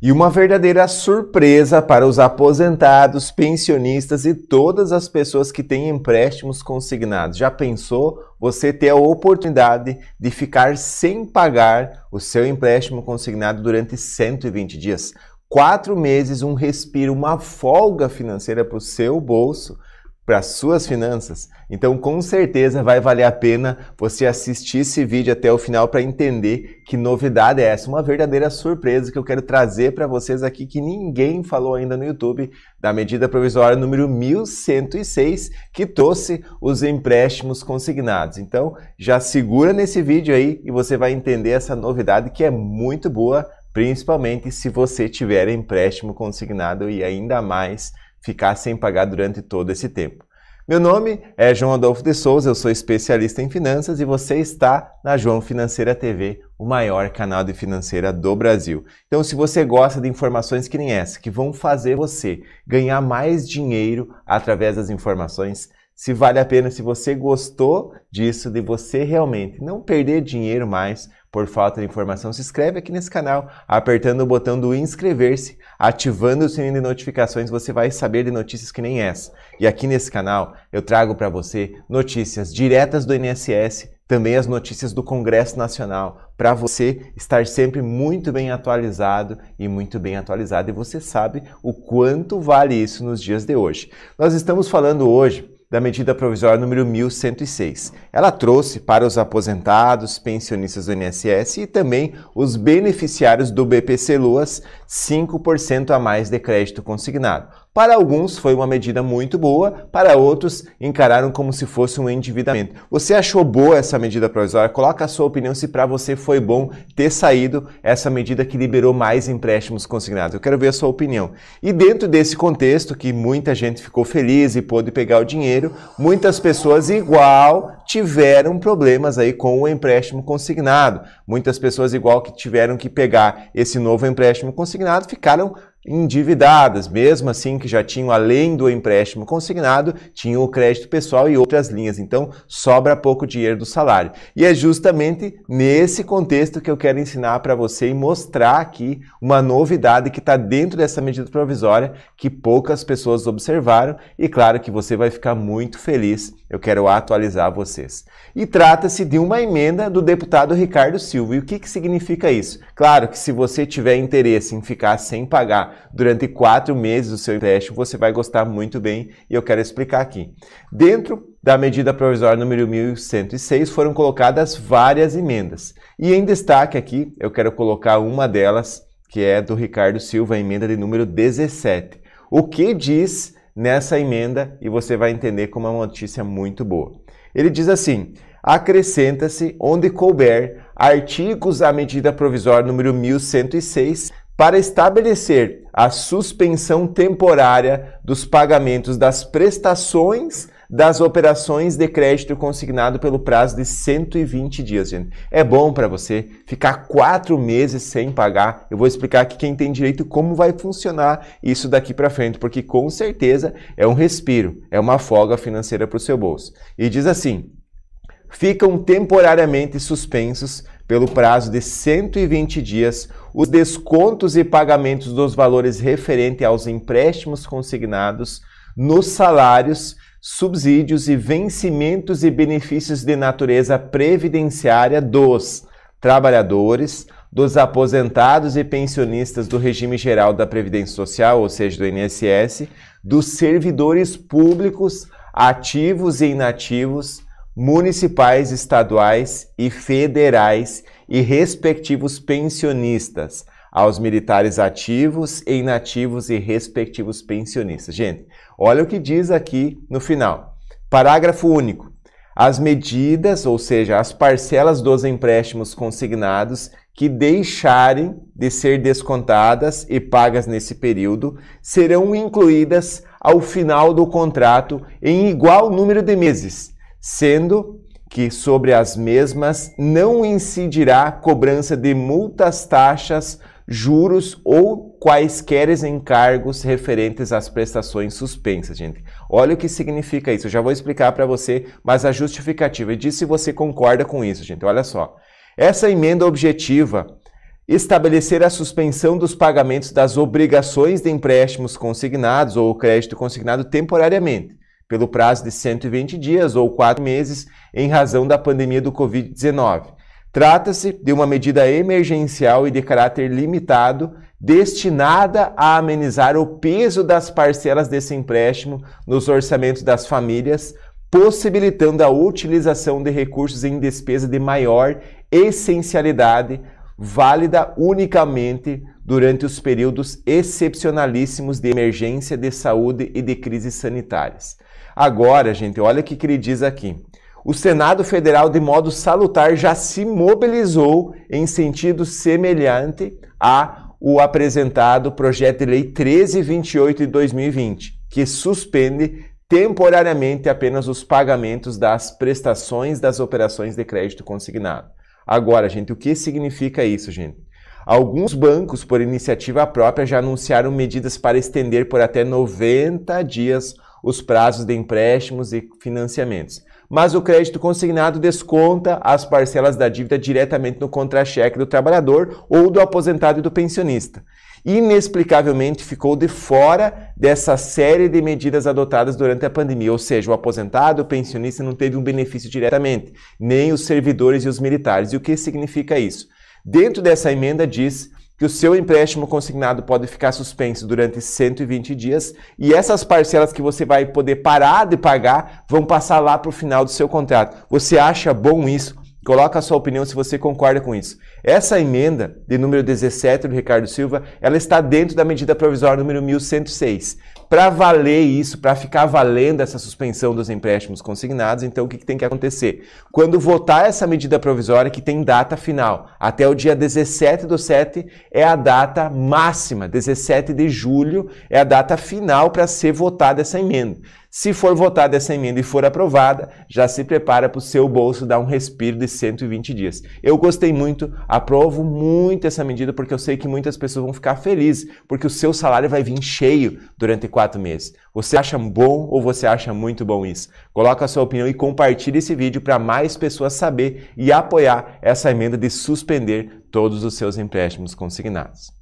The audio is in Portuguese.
e uma verdadeira surpresa para os aposentados, pensionistas e todas as pessoas que têm empréstimos consignados. Já pensou você ter a oportunidade de ficar sem pagar o seu empréstimo consignado durante 120 dias? Quatro meses, um respiro, uma folga financeira para o seu bolso para suas finanças, então com certeza vai valer a pena você assistir esse vídeo até o final para entender que novidade é essa, uma verdadeira surpresa que eu quero trazer para vocês aqui que ninguém falou ainda no YouTube da medida provisória número 1106 que trouxe os empréstimos consignados. Então, já segura nesse vídeo aí e você vai entender essa novidade que é muito boa, principalmente se você tiver empréstimo consignado e ainda mais ficar sem pagar durante todo esse tempo. Meu nome é João Adolfo de Souza, eu sou especialista em finanças e você está na João Financeira TV, o maior canal de financeira do Brasil. Então, se você gosta de informações que nem essa, que vão fazer você ganhar mais dinheiro através das informações, se vale a pena, se você gostou disso, de você realmente não perder dinheiro mais, por falta de informação, se inscreve aqui nesse canal, apertando o botão do inscrever-se, ativando o sininho de notificações, você vai saber de notícias que nem essa. E aqui nesse canal eu trago para você notícias diretas do INSS, também as notícias do Congresso Nacional, para você estar sempre muito bem atualizado e muito bem atualizado e você sabe o quanto vale isso nos dias de hoje. Nós estamos falando hoje da medida provisória número 1106. Ela trouxe para os aposentados, pensionistas do INSS e também os beneficiários do BPC Luas 5% a mais de crédito consignado. Para alguns foi uma medida muito boa, para outros encararam como se fosse um endividamento. Você achou boa essa medida provisória? Coloca a sua opinião se para você foi bom ter saído essa medida que liberou mais empréstimos consignados. Eu quero ver a sua opinião. E dentro desse contexto que muita gente ficou feliz e pôde pegar o dinheiro, muitas pessoas igual tiveram problemas aí com o empréstimo consignado. Muitas pessoas igual que tiveram que pegar esse novo empréstimo consignado ficaram endividadas, mesmo assim que já tinham, além do empréstimo consignado, tinham o crédito pessoal e outras linhas, então sobra pouco dinheiro do salário. E é justamente nesse contexto que eu quero ensinar para você e mostrar aqui uma novidade que está dentro dessa medida provisória que poucas pessoas observaram e claro que você vai ficar muito feliz, eu quero atualizar vocês. E trata-se de uma emenda do deputado Ricardo Silva. E o que, que significa isso? Claro que se você tiver interesse em ficar sem pagar durante quatro meses o seu teste, você vai gostar muito bem e eu quero explicar aqui. Dentro da medida provisória número 1106 foram colocadas várias emendas. E em destaque aqui, eu quero colocar uma delas, que é do Ricardo Silva, a emenda de número 17. O que diz nessa emenda e você vai entender como é uma notícia muito boa. Ele diz assim: acrescenta-se, onde couber, artigos à medida provisória número 1106 para estabelecer a suspensão temporária dos pagamentos das prestações das operações de crédito consignado pelo prazo de 120 dias, gente. É bom para você ficar quatro meses sem pagar. Eu vou explicar aqui quem tem direito como vai funcionar isso daqui para frente, porque com certeza é um respiro, é uma folga financeira para o seu bolso. E diz assim: ficam temporariamente suspensos pelo prazo de 120 dias os descontos e pagamentos dos valores referentes aos empréstimos consignados nos salários, subsídios e vencimentos e benefícios de natureza previdenciária dos trabalhadores, dos aposentados e pensionistas do regime geral da Previdência Social, ou seja, do INSS, dos servidores públicos ativos e inativos municipais, estaduais e federais e respectivos pensionistas, aos militares ativos e inativos e respectivos pensionistas. Gente, olha o que diz aqui no final. Parágrafo único. As medidas, ou seja, as parcelas dos empréstimos consignados que deixarem de ser descontadas e pagas nesse período serão incluídas ao final do contrato em igual número de meses sendo que sobre as mesmas não incidirá cobrança de multas, taxas, juros ou quaisquer encargos referentes às prestações suspensas, gente. Olha o que significa isso, eu já vou explicar para você, mas a justificativa é diz se você concorda com isso, gente. Olha só. Essa emenda objetiva estabelecer a suspensão dos pagamentos das obrigações de empréstimos consignados ou crédito consignado temporariamente pelo prazo de 120 dias ou 4 meses em razão da pandemia do Covid-19. Trata-se de uma medida emergencial e de caráter limitado destinada a amenizar o peso das parcelas desse empréstimo nos orçamentos das famílias, possibilitando a utilização de recursos em despesa de maior essencialidade, válida unicamente durante os períodos excepcionalíssimos de emergência de saúde e de crises sanitárias. Agora, gente, olha o que, que ele diz aqui. O Senado Federal, de modo salutar, já se mobilizou em sentido semelhante a o apresentado projeto de lei 1328 de 2020, que suspende temporariamente apenas os pagamentos das prestações das operações de crédito consignado. Agora, gente, o que significa isso, gente? Alguns bancos, por iniciativa própria, já anunciaram medidas para estender por até 90 dias os prazos de empréstimos e financiamentos. Mas o crédito consignado desconta as parcelas da dívida diretamente no contra-cheque do trabalhador ou do aposentado e do pensionista. Inexplicavelmente ficou de fora dessa série de medidas adotadas durante a pandemia, ou seja, o aposentado, o pensionista não teve um benefício diretamente, nem os servidores e os militares. E o que significa isso? Dentro dessa emenda diz que o seu empréstimo consignado pode ficar suspenso durante 120 dias e essas parcelas que você vai poder parar de pagar vão passar lá para o final do seu contrato. Você acha bom isso? Coloca a sua opinião se você concorda com isso. Essa emenda de número 17 do Ricardo Silva, ela está dentro da medida provisória número 1106. Para valer isso, para ficar valendo essa suspensão dos empréstimos consignados, então o que, que tem que acontecer? Quando votar essa medida provisória, que tem data final, até o dia 17 do 7 é a data máxima, 17 de julho é a data final para ser votada essa emenda. Se for votada essa emenda e for aprovada, já se prepara para o seu bolso dar um respiro de 120 dias. Eu gostei muito, aprovo muito essa medida porque eu sei que muitas pessoas vão ficar felizes, porque o seu salário vai vir cheio durante quatro meses. Você acha bom ou você acha muito bom isso? Coloca a sua opinião e compartilhe esse vídeo para mais pessoas saber e apoiar essa emenda de suspender todos os seus empréstimos consignados.